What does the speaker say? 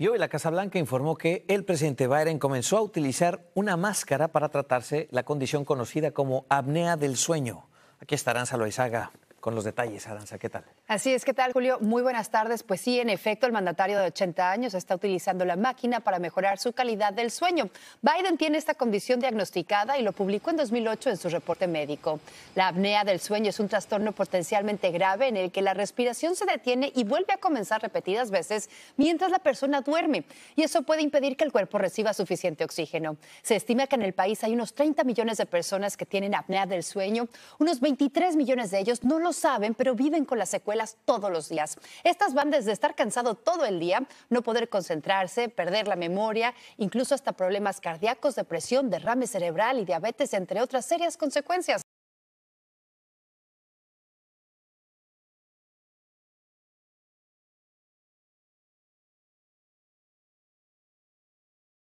Y hoy la Casa Blanca informó que el presidente Biden comenzó a utilizar una máscara para tratarse la condición conocida como apnea del sueño. Aquí estarán Loizaga con los detalles, Aranza. ¿Qué tal? Así es, ¿qué tal, Julio? Muy buenas tardes. Pues sí, en efecto, el mandatario de 80 años está utilizando la máquina para mejorar su calidad del sueño. Biden tiene esta condición diagnosticada y lo publicó en 2008 en su reporte médico. La apnea del sueño es un trastorno potencialmente grave en el que la respiración se detiene y vuelve a comenzar repetidas veces mientras la persona duerme. Y eso puede impedir que el cuerpo reciba suficiente oxígeno. Se estima que en el país hay unos 30 millones de personas que tienen apnea del sueño. Unos 23 millones de ellos no los saben, pero viven con las secuelas todos los días. Estas van desde estar cansado todo el día, no poder concentrarse, perder la memoria, incluso hasta problemas cardíacos, depresión, derrame cerebral y diabetes, entre otras serias consecuencias.